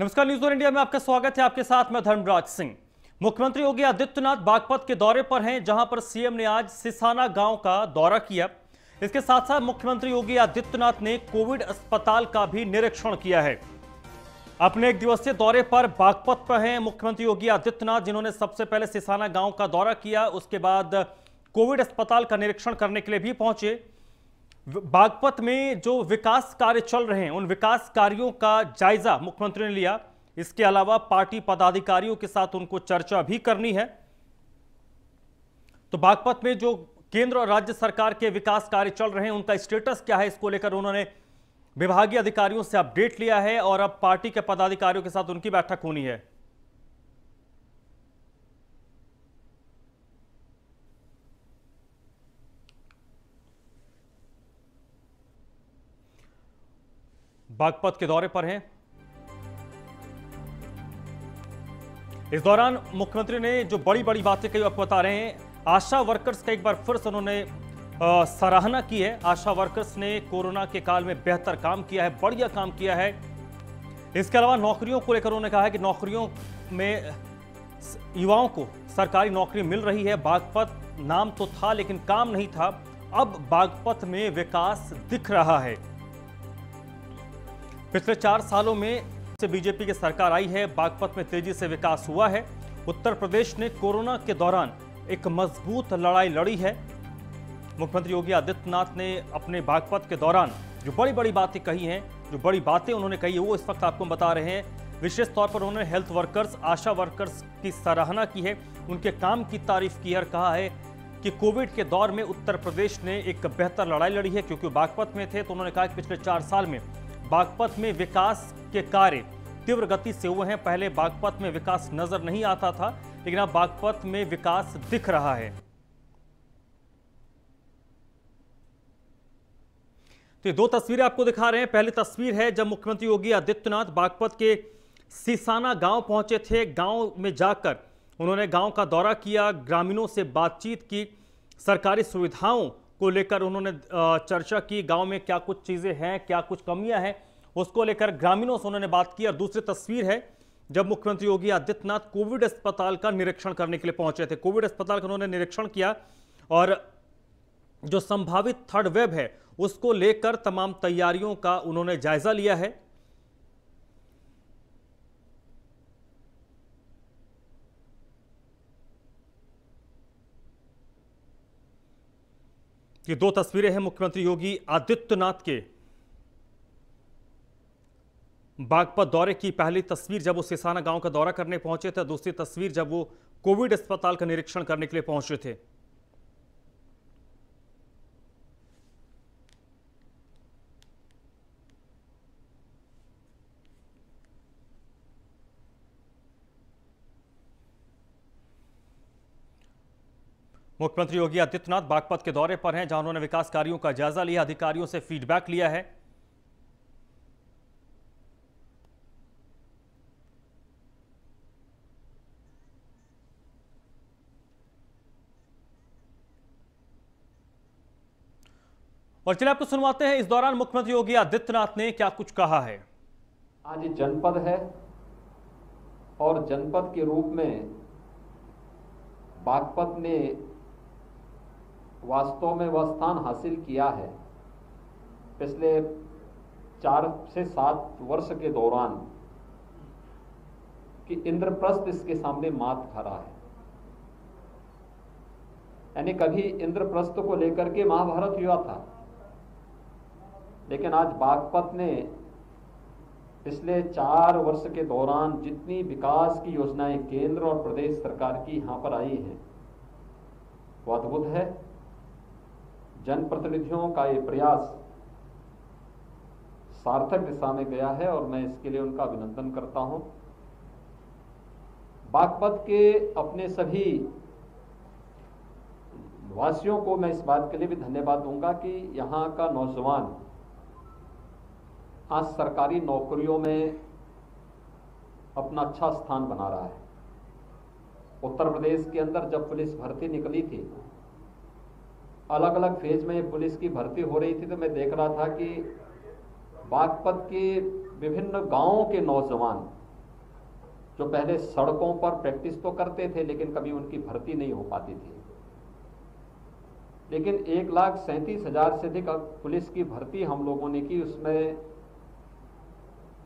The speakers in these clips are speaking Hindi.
नमस्कार न्यूज और इंडिया में आपका स्वागत है आपके साथ मैं धर्मराज सिंह मुख्यमंत्री योगी आदित्यनाथ बागपत के दौरे पर हैं जहां पर सीएम ने आज सिसाना गांव का दौरा किया इसके साथ साथ मुख्यमंत्री योगी आदित्यनाथ ने कोविड अस्पताल का भी निरीक्षण किया है अपने एक दिवसीय दौरे पर बागपत पर हैं मुख्यमंत्री योगी आदित्यनाथ जिन्होंने सबसे पहले सिसाना गांव का दौरा किया उसके बाद कोविड अस्पताल का निरीक्षण करने के लिए भी पहुंचे बागपत में जो विकास कार्य चल रहे हैं उन विकास कार्यों का जायजा मुख्यमंत्री ने लिया इसके अलावा पार्टी पदाधिकारियों के साथ उनको चर्चा भी करनी है तो बागपत में जो केंद्र और राज्य सरकार के विकास कार्य चल रहे हैं उनका स्टेटस क्या है इसको लेकर उन्होंने विभागीय अधिकारियों से अपडेट लिया है और अब पार्टी के पदाधिकारियों के साथ उनकी बैठक होनी है बागपत के दौरे पर हैं इस दौरान मुख्यमंत्री ने जो बड़ी बड़ी बातें कही आपको बता रहे हैं आशा वर्कर्स का एक बार फिर से उन्होंने सराहना की है आशा वर्कर्स ने कोरोना के काल में बेहतर काम किया है बढ़िया काम किया है इसके अलावा नौकरियों को लेकर उन्होंने कहा है कि नौकरियों में युवाओं को सरकारी नौकरी मिल रही है बागपत नाम तो था लेकिन काम नहीं था अब बागपत में विकास दिख रहा है पिछले चार सालों में से बीजेपी की सरकार आई है बागपत में तेजी से विकास हुआ है उत्तर प्रदेश ने कोरोना के दौरान एक मजबूत लड़ाई लड़ी है मुख्यमंत्री योगी आदित्यनाथ ने अपने बागपत के दौरान जो बड़ी बड़ी बातें कही हैं जो बड़ी बातें उन्होंने कही है वो इस वक्त आपको बता रहे हैं विशेष तौर पर उन्होंने हेल्थ वर्कर्स आशा वर्कर्स की सराहना की है उनके काम की तारीफ की है और कहा है कि कोविड के दौर में उत्तर प्रदेश ने एक बेहतर लड़ाई लड़ी है क्योंकि बागपत में थे तो उन्होंने कहा कि पिछले चार साल में बागपत में विकास के कार्य तीव्र गति से हुए हैं पहले बागपत में विकास नजर नहीं आता था लेकिन अब बागपत में विकास दिख रहा है तो दो तस्वीरें आपको दिखा रहे हैं पहली तस्वीर है जब मुख्यमंत्री योगी आदित्यनाथ बागपत के सीसाना गांव पहुंचे थे गांव में जाकर उन्होंने गांव का दौरा किया ग्रामीणों से बातचीत की सरकारी सुविधाओं को लेकर उन्होंने चर्चा की गांव में क्या कुछ चीज़ें हैं क्या कुछ कमियां हैं उसको लेकर ग्रामीणों से उन्होंने बात की और दूसरी तस्वीर है जब मुख्यमंत्री योगी आदित्यनाथ कोविड अस्पताल का निरीक्षण करने के लिए पहुंचे थे कोविड अस्पताल का उन्होंने निरीक्षण किया और जो संभावित थर्ड वेब है उसको लेकर तमाम तैयारियों का उन्होंने जायजा लिया है ये दो तस्वीरें हैं मुख्यमंत्री योगी आदित्यनाथ के बागपत दौरे की पहली तस्वीर जब वो सिसाना गांव का दौरा करने पहुंचे थे दूसरी तस्वीर जब वो कोविड अस्पताल का निरीक्षण करने के लिए पहुंचे थे मुख्यमंत्री योगी आदित्यनाथ बागपत के दौरे पर हैं जहां उन्होंने विकास कार्यों का जायजा लिया अधिकारियों से फीडबैक लिया है और चलिए आपको सुनवाते हैं इस दौरान मुख्यमंत्री योगी आदित्यनाथ ने क्या कुछ कहा है आज जनपद है और जनपद के रूप में बागपत ने वास्तव में वह स्थान हासिल किया है पिछले चार से सात वर्ष के दौरान कि इंद्रप्रस्थ इसके सामने मात खड़ा है यानी कभी इंद्रप्रस्थ को लेकर के महाभारत हुआ था लेकिन आज बागपत ने पिछले चार वर्ष के दौरान जितनी विकास की योजनाएं केंद्र और प्रदेश सरकार की यहां पर आई हैं वो अद्भुत है जनप्रतिनिधियों का ये प्रयास सार्थक दिशा में गया है और मैं इसके लिए उनका अभिनंदन करता हूं बागपत के अपने सभी वासियों को मैं इस बात के लिए भी धन्यवाद दूंगा कि यहाँ का नौजवान आज सरकारी नौकरियों में अपना अच्छा स्थान बना रहा है उत्तर प्रदेश के अंदर जब पुलिस भर्ती निकली थी अलग अलग फेज में पुलिस की भर्ती हो रही थी तो मैं देख रहा था कि बागपत के विभिन्न गांवों के नौजवान जो पहले सड़कों पर प्रैक्टिस तो करते थे लेकिन कभी उनकी भर्ती नहीं हो पाती थी लेकिन एक लाख सैंतीस हजार से अधिक पुलिस की भर्ती हम लोगों ने की उसमें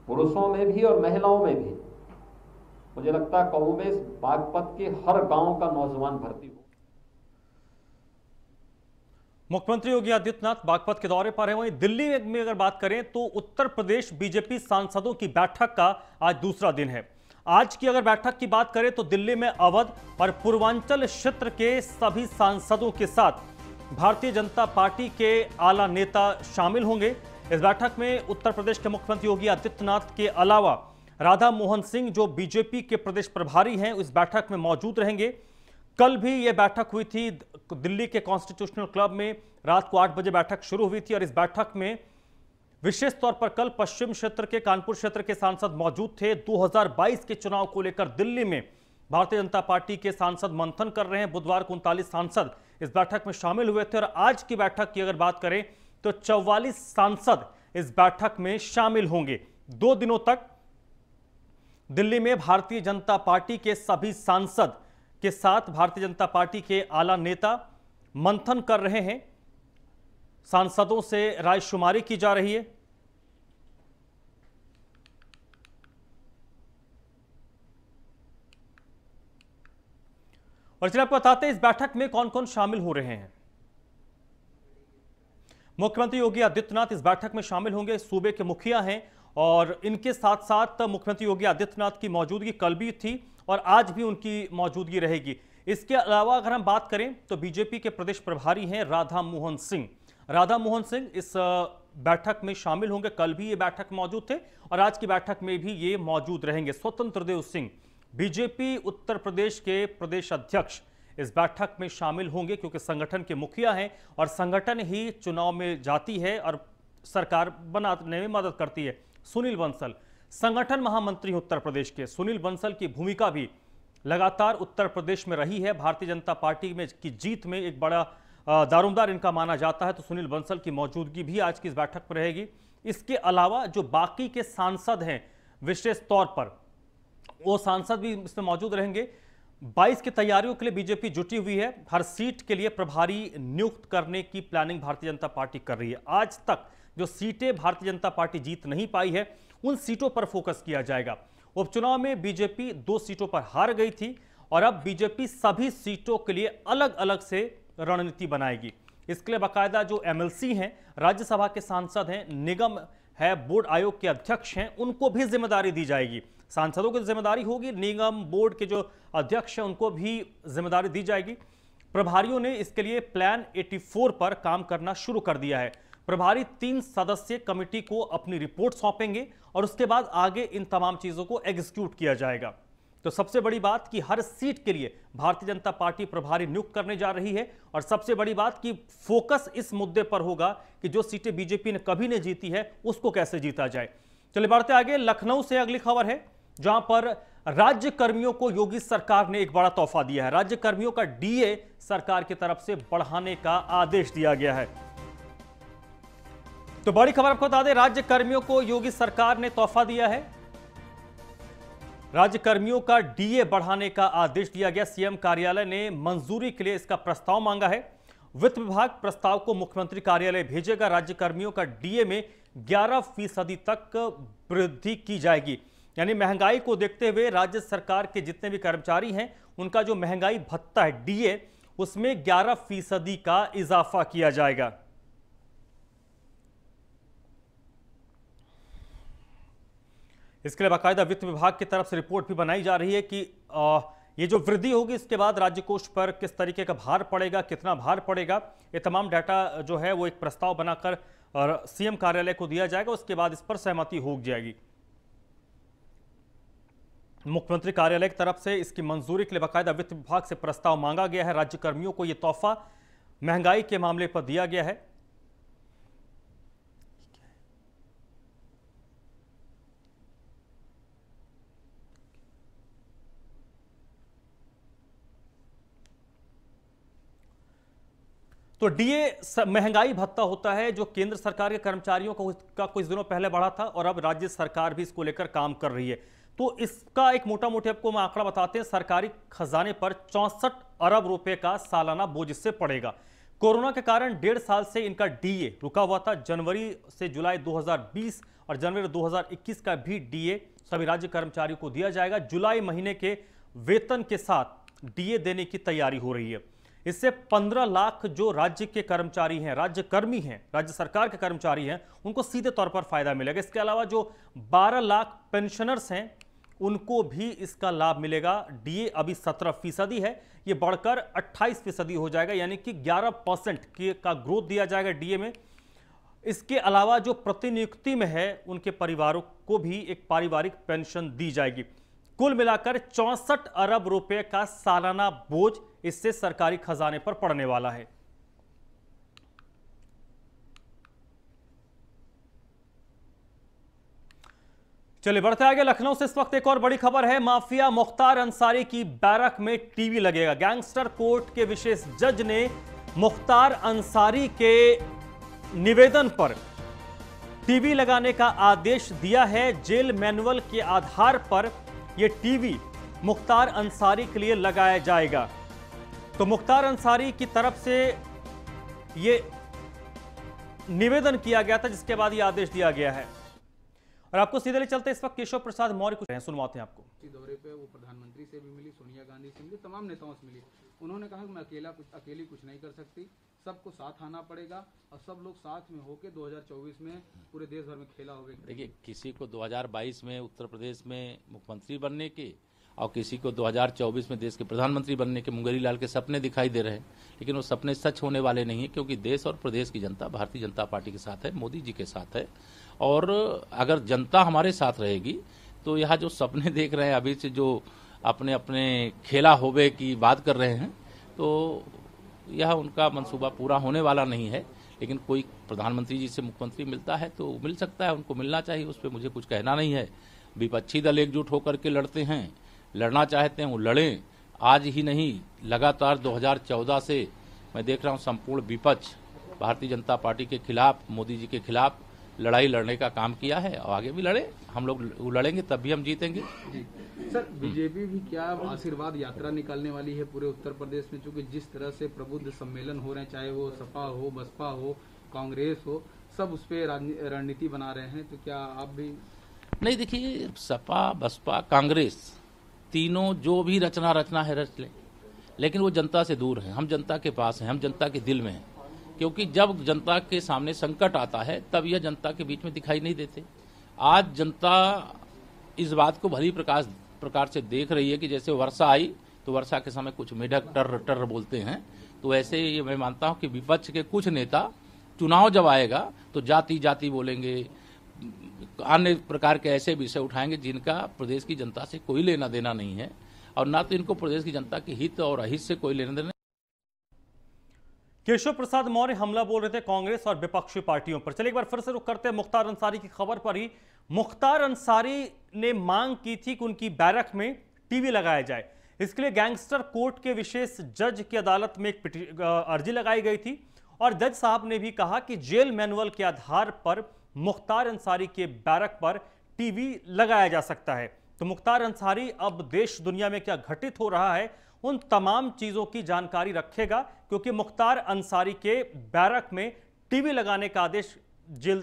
पुरुषों में भी और महिलाओं में भी मुझे लगता है कौम में बागपत के हर गांव का नौजवान भर्ती हो मुख्यमंत्री योगी आदित्यनाथ बागपत के दौरे पर हैं वहीं दिल्ली में अगर बात करें तो उत्तर प्रदेश बीजेपी सांसदों की बैठक का आज दूसरा दिन है आज की अगर बैठक की बात करें तो दिल्ली में अवध और पूर्वांचल क्षेत्र के सभी सांसदों के साथ भारतीय जनता पार्टी के आला नेता शामिल होंगे इस बैठक में उत्तर प्रदेश के मुख्यमंत्री योगी आदित्यनाथ के अलावा राधा मोहन सिंह जो बीजेपी के प्रदेश प्रभारी हैं इस बैठक में मौजूद रहेंगे कल भी ये बैठक हुई थी दिल्ली के कॉन्स्टिट्यूशनल क्लब में रात को आठ बजे बैठक शुरू हुई थी और इस बैठक में विशेष तौर पर कल पश्चिम क्षेत्र के कानपुर क्षेत्र के सांसद मौजूद थे 2022 के चुनाव को लेकर दिल्ली में भारतीय जनता पार्टी के सांसद मंथन कर रहे हैं बुधवार को उनतालीस सांसद इस बैठक में शामिल हुए थे और आज की बैठक की अगर बात करें तो 44 सांसद इस बैठक में शामिल होंगे दो दिनों तक दिल्ली में भारतीय जनता पार्टी के सभी सांसद के साथ भारतीय जनता पार्टी के आला नेता मंथन कर रहे हैं सांसदों से रायशुमारी की जा रही है और चलिए आपको बताते हैं इस बैठक में कौन कौन शामिल हो रहे हैं मुख्यमंत्री योगी आदित्यनाथ इस बैठक में शामिल होंगे सूबे के मुखिया हैं और इनके साथ साथ मुख्यमंत्री योगी आदित्यनाथ की मौजूदगी कल भी थी और आज भी उनकी मौजूदगी रहेगी इसके अलावा अगर हम बात करें तो बीजेपी के प्रदेश प्रभारी हैं राधा मोहन सिंह राधा मोहन सिंह इस बैठक में शामिल होंगे कल भी ये बैठक मौजूद थे और आज की बैठक में भी ये मौजूद रहेंगे स्वतंत्र देव सिंह बीजेपी उत्तर प्रदेश के प्रदेश अध्यक्ष इस बैठक में शामिल होंगे क्योंकि संगठन के मुखिया हैं और संगठन ही चुनाव में जाती है और सरकार बनाने में मदद करती है सुनील बंसल संगठन महामंत्री उत्तर प्रदेश के सुनील बंसल की भूमिका भी लगातार उत्तर प्रदेश में रही है भारतीय जनता पार्टी में की जीत में एक बड़ा दारोमदार इनका माना जाता है तो सुनील बंसल की मौजूदगी भी आज की इस बैठक में रहेगी इसके अलावा जो बाकी के सांसद हैं विशेष तौर पर वो सांसद भी इसमें मौजूद रहेंगे 22 की तैयारियों के लिए बीजेपी जुटी हुई है हर सीट के लिए प्रभारी नियुक्त करने की प्लानिंग भारतीय जनता पार्टी कर रही है आज तक जो सीटें भारतीय जनता पार्टी जीत नहीं पाई है उन सीटों पर फोकस किया जाएगा उपचुनाव में बीजेपी दो सीटों पर हार गई थी और अब बीजेपी सभी सीटों के लिए अलग अलग से रणनीति बनाएगी इसके लिए बाकायदा जो एमएलसी हैं राज्यसभा के सांसद हैं निगम है बोर्ड आयोग के अध्यक्ष हैं उनको भी जिम्मेदारी दी जाएगी सांसदों की जिम्मेदारी होगी निगम बोर्ड के जो अध्यक्ष हैं उनको भी जिम्मेदारी दी जाएगी प्रभारियों ने इसके लिए प्लान 84 पर काम करना शुरू कर दिया है प्रभारी तीन सदस्य कमेटी को अपनी रिपोर्ट सौंपेंगे और उसके बाद आगे इन तमाम चीजों को एग्जीक्यूट किया जाएगा तो सबसे बड़ी बात कि हर सीट के लिए भारतीय जनता पार्टी प्रभारी नियुक्त करने जा रही है और सबसे बड़ी बात कि फोकस इस मुद्दे पर होगा कि जो सीटें बीजेपी ने कभी नहीं जीती है उसको कैसे जीता जाए चलिए बढ़ते आगे लखनऊ से अगली खबर है जहां पर राज्य कर्मियों को योगी सरकार ने एक बड़ा तोहफा दिया है राज्य कर्मियों का डीए सरकार की तरफ से बढ़ाने का आदेश दिया गया है तो बड़ी खबर आपको बता दें राज्य कर्मियों को योगी सरकार ने तोहफा दिया है राज्य कर्मियों का डीए बढ़ाने का आदेश दिया गया सीएम कार्यालय ने मंजूरी के लिए इसका प्रस्ताव मांगा है वित्त विभाग प्रस्ताव को मुख्यमंत्री कार्यालय भेजेगा राज्य कर्मियों का डीए में 11 फीसदी तक वृद्धि की जाएगी यानी महंगाई को देखते हुए राज्य सरकार के जितने भी कर्मचारी हैं उनका जो महंगाई भत्ता है डीए उसमें ग्यारह फीसदी का इजाफा किया जाएगा इसके लिए बाकायदा वित्त विभाग की तरफ से रिपोर्ट भी बनाई जा रही है कि आ, ये जो वृद्धि होगी इसके बाद राज्य कोष पर किस तरीके का भार पड़ेगा कितना भार पड़ेगा ये तमाम डाटा जो है वो एक प्रस्ताव बनाकर सीएम कार्यालय को दिया जाएगा उसके बाद इस पर सहमति हो जाएगी मुख्यमंत्री कार्यालय की तरफ से इसकी मंजूरी के लिए बाकायदा वित्त विभाग से प्रस्ताव मांगा गया है राज्य कर्मियों को यह तोहफा महंगाई के मामले पर दिया गया है तो डीए महंगाई भत्ता होता है जो केंद्र सरकार के कर्मचारियों को का कुछ दिनों पहले बढ़ा था और अब राज्य सरकार भी इसको लेकर काम कर रही है तो इसका एक मोटा मोटी आपको हम आंकड़ा बताते हैं सरकारी खजाने पर चौंसठ अरब रुपए का सालाना बोझ इससे पड़ेगा कोरोना के कारण डेढ़ साल से इनका डीए रुका हुआ था जनवरी से जुलाई 2020 और जनवरी 2021 का भी डीए सभी राज्य कर्मचारियों को दिया जाएगा जुलाई महीने के वेतन के साथ डीए देने की तैयारी हो रही है इससे 15 लाख जो राज्य के कर्मचारी हैं राज्य कर्मी हैं राज्य सरकार के कर्मचारी हैं उनको सीधे तौर पर फायदा मिलेगा इसके अलावा जो 12 लाख पेंशनर्स हैं उनको भी इसका लाभ मिलेगा डीए अभी 17 फीसदी है ये बढ़कर 28 फीसदी हो जाएगा यानी कि 11 परसेंट का ग्रोथ दिया जाएगा डीए में इसके अलावा जो प्रतिनियुक्ति में है उनके परिवारों को भी एक पारिवारिक पेंशन दी जाएगी कुल मिलाकर चौंसठ अरब रुपए का सालाना बोझ इससे सरकारी खजाने पर पड़ने वाला है चलिए बढ़ते आगे लखनऊ से इस वक्त एक और बड़ी खबर है माफिया मुख्तार अंसारी की बैरक में टीवी लगेगा गैंगस्टर कोर्ट के विशेष जज ने मुख्तार अंसारी के निवेदन पर टीवी लगाने का आदेश दिया है जेल मैनुअल के आधार पर यह टीवी मुख्तार अंसारी के लिए लगाया जाएगा तो मुख्तार अंसारी की तरफ से यह निवेदन किया गया था जिसके बाद यह आदेश दिया गया है और आपको सीधे ले चलते इस वक्त केशव प्रसाद मौर्य कुछ सुनवाते हैं आपको दौरे पे वो प्रधानमंत्री से भी मिली सोनिया गांधी से मिली तमाम नेताओं से मिली उन्होंने कहा कि मैं अकेला कुछ अकेली कुछ नहीं कर सकती सबको साथ आना पड़ेगा और सब लोग साथ में होके 2024 में पूरे देश भर में खेला होगा देखिए किसी को 2022 में उत्तर प्रदेश में मुख्यमंत्री बनने की और किसी को 2024 में देश के प्रधानमंत्री बनने के मुंगेरी लाल के सपने दिखाई दे रहे हैं लेकिन वो सपने सच होने वाले नहीं हैं क्योंकि देश और प्रदेश की जनता भारतीय जनता पार्टी के साथ है मोदी जी के साथ है और अगर जनता हमारे साथ रहेगी तो यह जो सपने देख रहे हैं अभी से जो अपने अपने खेला होबे की बात कर रहे हैं तो यह उनका मनसूबा पूरा होने वाला नहीं है लेकिन कोई प्रधानमंत्री जी से मुख्यमंत्री मिलता है तो मिल सकता है उनको मिलना चाहिए उस पर मुझे कुछ कहना नहीं है विपक्षी दल एकजुट होकर के लड़ते हैं लड़ना चाहते हैं वो लड़ें आज ही नहीं लगातार 2014 से मैं देख रहा हूं संपूर्ण विपक्ष भारतीय जनता पार्टी के खिलाफ मोदी जी के खिलाफ लड़ाई लड़ने का काम किया है और आगे भी लड़े हम लोग लड़ेंगे तब भी हम जीतेंगे सर बीजेपी भी क्या आशीर्वाद यात्रा निकालने वाली है पूरे उत्तर प्रदेश में चूंकि जिस तरह से प्रबुद्ध सम्मेलन हो रहे हैं चाहे वो सपा हो बसपा हो कांग्रेस हो सब उस पर रणनीति बना रहे हैं तो क्या आप भी नहीं देखिए सपा बसपा कांग्रेस तीनों जो भी रचना रचना है रच ले लेकिन वो जनता से दूर है हम जनता के पास हैं हम जनता के दिल में हैं क्योंकि जब जनता के सामने संकट आता है तब यह जनता के बीच में दिखाई नहीं देते आज जनता इस बात को भली प्रकाश प्रकार से देख रही है कि जैसे वर्षा आई तो वर्षा के समय कुछ मेढक टर टर बोलते हैं तो ऐसे ये मैं मानता हूँ कि विपक्ष के कुछ नेता चुनाव जब आएगा तो जाति जाति बोलेंगे अन्य प्रकार के ऐसे विषय उठाएंगे जिनका प्रदेश की जनता से कोई लेना देना नहीं है और ना तो इनको प्रदेश की जनता के हित और अहित से कोई लेना देना केशव प्रसाद मौर्य हमला बोल रहे थे कांग्रेस और विपक्षी पार्टियों पर चलिए एक बार फिर से रुक करते हैं मुख्तार अंसारी की खबर पर ही मुख्तार अंसारी ने मांग की थी कि उनकी बैरक में टीवी लगाया जाए इसके लिए गैंगस्टर कोर्ट के विशेष जज की अदालत में एक अर्जी लगाई गई थी और जज साहब ने भी कहा कि जेल मैनुअल के आधार पर मुख्तार अंसारी के बैरक पर टीवी लगाया जा सकता है तो मुख्तार अंसारी अब देश दुनिया में क्या घटित हो रहा है उन तमाम चीज़ों की जानकारी रखेगा क्योंकि मुख्तार अंसारी के बैरक में टीवी लगाने का आदेश जेल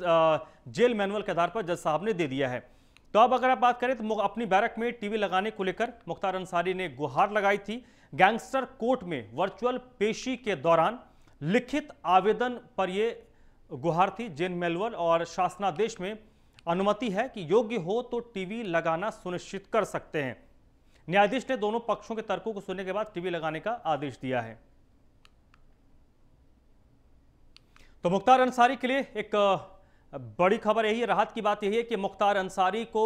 जेल मैनुअल के आधार पर जज साहब ने दे दिया है तो अब अगर आप बात करें तो अपनी बैरक में टीवी लगाने को लेकर मुख्तार अंसारी ने गुहार लगाई थी गैंगस्टर कोर्ट में वर्चुअल पेशी के दौरान लिखित आवेदन पर यह गुहार्थी जेन मेलवर और शासनादेश में अनुमति है कि योग्य हो तो टीवी लगाना सुनिश्चित कर सकते हैं न्यायाधीश ने दोनों पक्षों के तर्कों को सुनने के बाद टीवी लगाने का आदेश दिया है तो मुख्तार अंसारी के लिए एक बड़ी खबर यही है राहत की बात यही है कि मुख्तार अंसारी को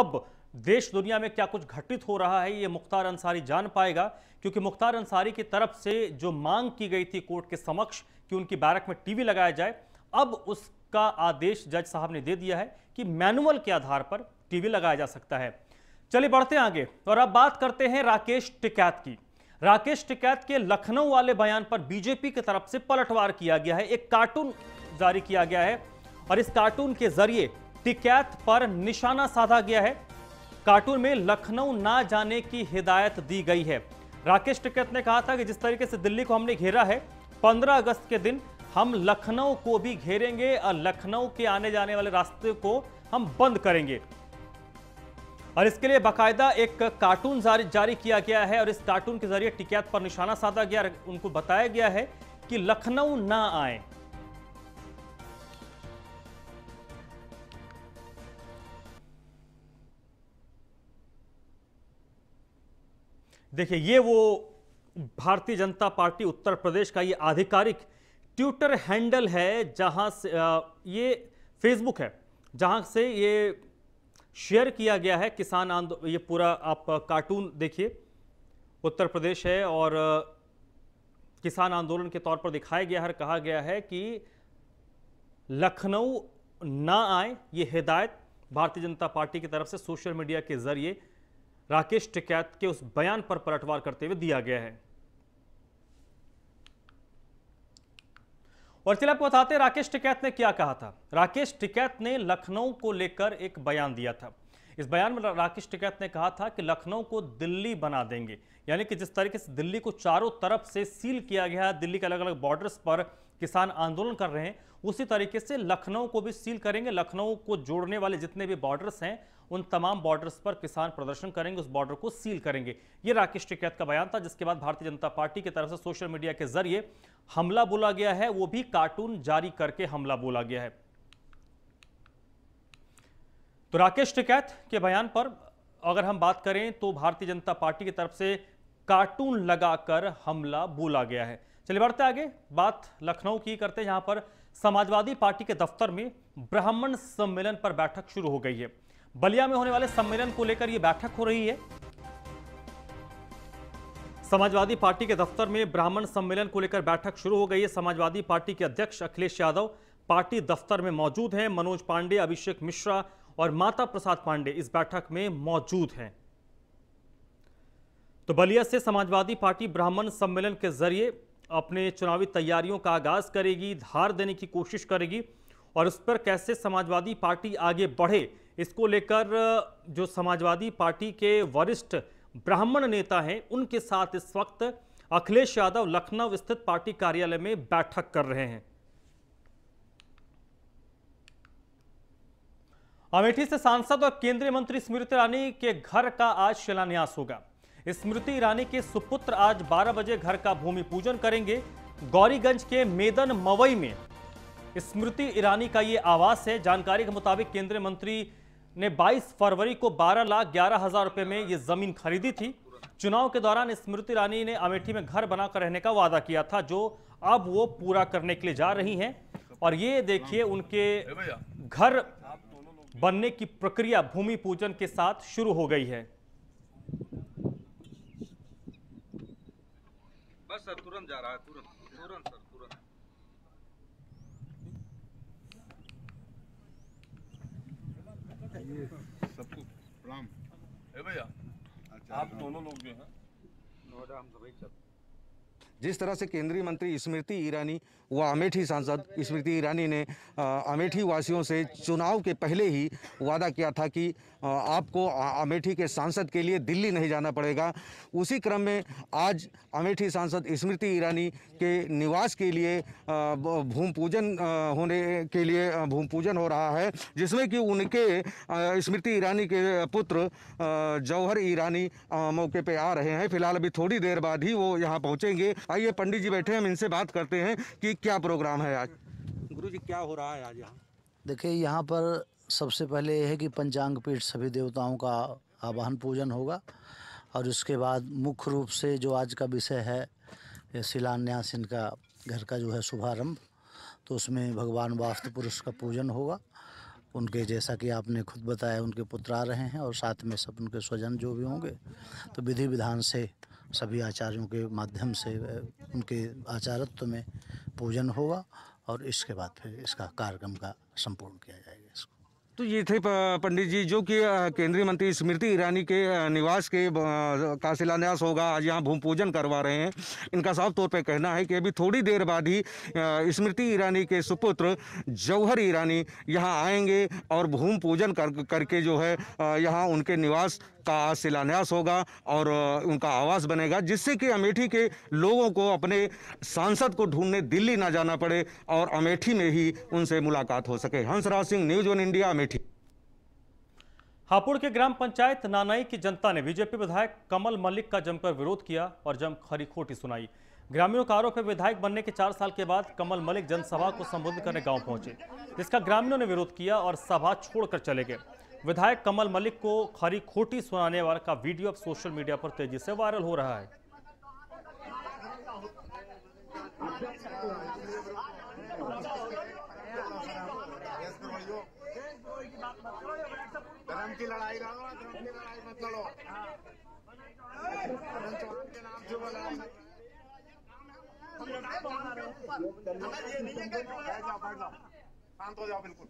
अब देश दुनिया में क्या कुछ घटित हो रहा है ये मुख्तार अंसारी जान पाएगा क्योंकि मुख्तार अंसारी की तरफ से जो मांग की गई थी कोर्ट के समक्ष कि उनकी बैरक में टीवी लगाया जाए अब उसका आदेश जज साहब ने दे दिया है कि मैनुअल के आधार पर टीवी लगाया जा सकता है चलिए बढ़ते हैं आगे और अब बात करते हैं राकेश टिकैत की राकेश टिकैत के लखनऊ वाले बयान पर बीजेपी की तरफ से पलटवार किया गया है एक कार्टून जारी किया गया है और इस कार्टून के जरिए टिकैत पर निशाना साधा गया है कार्टून में लखनऊ ना जाने की हिदायत दी गई है राकेश टिकैत ने कहा था कि जिस तरीके से दिल्ली को हमने घेरा है 15 अगस्त के दिन हम लखनऊ को भी घेरेंगे और लखनऊ के आने जाने वाले रास्ते को हम बंद करेंगे और इसके लिए बाकायदा एक कार्टून जारी किया गया है और इस कार्टून के जरिए टिकैत पर निशाना साधा गया उनको बताया गया है कि लखनऊ ना आए देखिए ये वो भारतीय जनता पार्टी उत्तर प्रदेश का ये आधिकारिक ट्विटर हैंडल है जहाँ से ये फेसबुक है जहाँ से ये शेयर किया गया है किसान आंदोलन ये पूरा आप कार्टून देखिए उत्तर प्रदेश है और किसान आंदोलन के तौर पर दिखाया गया है कहा गया है कि लखनऊ ना आए ये हिदायत भारतीय जनता पार्टी की तरफ से सोशल मीडिया के जरिए राकेश टिकैत के उस बयान पर पलटवार करते हुए दिया गया है और चलिए आपको बताते हैं राकेश टिकैत ने क्या कहा था राकेश टिकैत ने लखनऊ को लेकर एक बयान दिया था इस बयान में राकेश टिकैत ने कहा था कि लखनऊ को दिल्ली बना देंगे यानी कि जिस तरीके से दिल्ली को चारों तरफ से सील किया गया है दिल्ली के अलग अलग बॉर्डर्स पर किसान आंदोलन कर रहे हैं उसी तरीके से लखनऊ को भी सील करेंगे लखनऊ को जोड़ने वाले जितने भी बॉर्डर्स हैं उन तमाम बॉर्डर्स पर किसान प्रदर्शन करेंगे उस बॉर्डर को सील करेंगे ये राकेश टिकैत का बयान था जिसके बाद भारतीय जनता पार्टी की तरफ से सोशल मीडिया के जरिए हमला बोला गया है वो भी कार्टून जारी करके हमला बोला गया है तो राकेश टिकैत के बयान पर अगर हम बात करें तो भारतीय जनता पार्टी की तरफ से कार्टून लगाकर हमला बोला गया है चलिए बढ़ते आगे बात लखनऊ की करते हैं जहां पर समाजवादी पार्टी के दफ्तर में ब्राह्मण सम्मेलन पर बैठक शुरू हो गई है बलिया में होने वाले सम्मेलन को लेकर यह बैठक हो रही है समाजवादी पार्टी के दफ्तर में ब्राह्मण सम्मेलन को लेकर बैठक शुरू हो गई है समाजवादी पार्टी के अध्यक्ष अखिलेश यादव पार्टी दफ्तर में मौजूद हैं मनोज पांडे अभिषेक मिश्रा और माता प्रसाद पांडे इस बैठक में मौजूद हैं तो बलिया से समाजवादी पार्टी ब्राह्मण सम्मेलन के जरिए अपने चुनावी तैयारियों का आगाज करेगी धार देने की कोशिश करेगी और उस पर कैसे समाजवादी पार्टी आगे बढ़े इसको लेकर जो समाजवादी पार्टी के वरिष्ठ ब्राह्मण नेता हैं उनके साथ इस वक्त अखिलेश यादव लखनऊ स्थित पार्टी कार्यालय में बैठक कर रहे हैं अमेठी से सांसद और केंद्रीय मंत्री स्मृति ईरानी के घर का आज शिलान्यास होगा स्मृति ईरानी के सुपुत्र आज 12 बजे घर का भूमि पूजन करेंगे गौरीगंज के मेदन मवई में स्मृति ईरानी का ये आवास है जानकारी के मुताबिक केंद्रीय मंत्री ने 22 फरवरी को बारह लाख ग्यारह हजार रुपये में ये जमीन खरीदी थी चुनाव के दौरान स्मृति ईरानी ने अमेठी में घर बनाकर रहने का वादा किया था जो अब वो पूरा करने के लिए जा रही हैं और ये देखिए उनके घर बनने की प्रक्रिया भूमि पूजन के साथ शुरू हो गई है बस सर तुरंत जा रहा है तुरंत ये सबको प्रणाम भैया अच्छा, आप दोनों लोग जो हैं नोएडा हम सभी सब जिस तरह से केंद्रीय मंत्री स्मृति ईरानी व अमेठी सांसद स्मृति ईरानी ने अमेठी वासियों से चुनाव के पहले ही वादा किया था कि आपको अमेठी के सांसद के लिए दिल्ली नहीं जाना पड़ेगा उसी क्रम में आज अमेठी सांसद स्मृति ईरानी के निवास के लिए भूमि पूजन होने के लिए भूमि पूजन हो रहा है जिसमें कि उनके स्मृति ईरानी के पुत्र जौहर ईरानी मौके पर आ रहे हैं फिलहाल अभी थोड़ी देर बाद ही वो यहाँ पहुँचेंगे आइए पंडित जी बैठे हम इनसे बात करते हैं कि क्या प्रोग्राम है आज गुरु जी क्या हो रहा है आज यहाँ देखिए यहाँ पर सबसे पहले यह है कि पंचांग पीठ सभी देवताओं का आवाहन पूजन होगा और उसके बाद मुख्य रूप से जो आज का विषय है शिलान्यास इनका घर का जो है शुभारम्भ तो उसमें भगवान वास्तु पुरुष का पूजन होगा उनके जैसा कि आपने खुद बताया उनके पुत्र आ रहे हैं और साथ में सब उनके स्वजन जो भी होंगे तो विधि विधान से सभी आचार्यों के माध्यम से उनके आचारत्व में पूजन होगा और इसके बाद फिर इसका कार्यक्रम का संपूर्ण किया जाएगा इसको तो ये थे पंडित जी जो कि केंद्रीय मंत्री स्मृति ईरानी के निवास के का शिलान्यास होगा आज यहाँ भूमि पूजन करवा रहे हैं इनका साफ तौर पे कहना है कि अभी थोड़ी देर बाद ही स्मृति ईरानी के सुपुत्र जौहर ईरानी यहाँ आएंगे और भूमि पूजन कर करके जो है यहाँ उनके निवास का शिलान्यास होगा और उनका आवास बनेगा जिससे कि अमेठी के लोगों को अपने सांसद को ढूंढने दिल्ली ना जाना पड़े और अमेठी में ही उनसे मुलाकात हो सके Hansraj Singh news on India Amethi Hapur के ग्राम पंचायत नानाई की जनता ने बीजेपी विधायक कमल मलिक का जमकर विरोध किया और जम खरी खोटी सुनाई ग्रामीणों का आरोप है विधायक बनने के चार साल के बाद कमल मलिक जनसभा को संबोधित करने गांव पहुंचे जिसका ग्रामीणों ने विरोध किया और सभा छोड़कर चले गए विधायक कमल मलिक को खरी खोटी सुनाने वाला का वीडियो अब सोशल मीडिया पर तेजी से वायरल हो रहा है धर्म की लड़ाई लड़ो धर्म की लड़ाई मत जाओ के नाम शांत हो जाओ बिल्कुल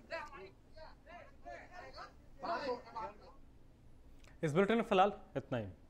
इस बुलेटिन में फिलहाल इतना ही